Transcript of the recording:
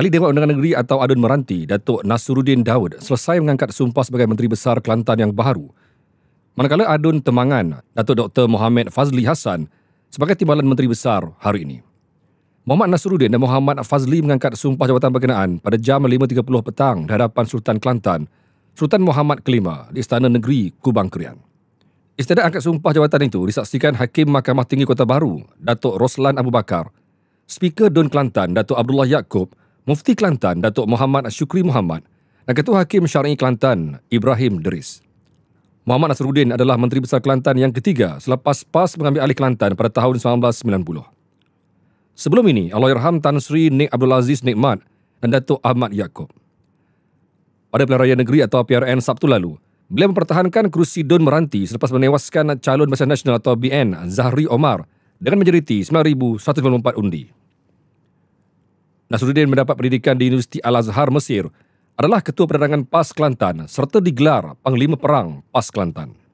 Ahli Dewan Undangan Negeri atau Adun Meranti, Datuk Nasruddin Daud selesai mengangkat sumpah sebagai Menteri Besar Kelantan yang baru. Manakala Adun Temangan, Datuk Dr. Muhammad Fazli Hassan sebagai Timbalan Menteri Besar hari ini. Muhammad Nasruddin dan Muhammad Fazli mengangkat sumpah jawatan berkenaan pada jam 5.30 petang di hadapan Sultan Kelantan, Sultan Muhammad Kelima di Istana Negeri Kubang Kerian. Istana angkat sumpah jawatan itu disaksikan Hakim Mahkamah Tinggi Kota Baru, Datuk Roslan Abu Bakar, Speaker Dun Kelantan, Datuk Abdullah Yaakob, Mufti Kelantan Datuk Muhammad Syukri Muhammad dan Ketua Hakim Syar'i Kelantan Ibrahim Deris. Muhammad Nasruddin adalah Menteri Besar Kelantan yang ketiga selepas PAS mengambil alih Kelantan pada tahun 1990. Sebelum ini, Allahyarham Tan Sri Nik Abdul Aziz Nikmat dan Datuk Ahmad Yaakob. Pada Pilihan Raya Negeri atau PRN Sabtu lalu, beliau mempertahankan kerusi Don Meranti selepas menewaskan calon Besar Nasional atau BN Zahri Omar dengan majoriti 9,194 undi. Nasruddin mendapat pendidikan di Universiti Al-Azhar Mesir adalah ketua perdagangan PAS Kelantan serta digelar Panglima Perang PAS Kelantan.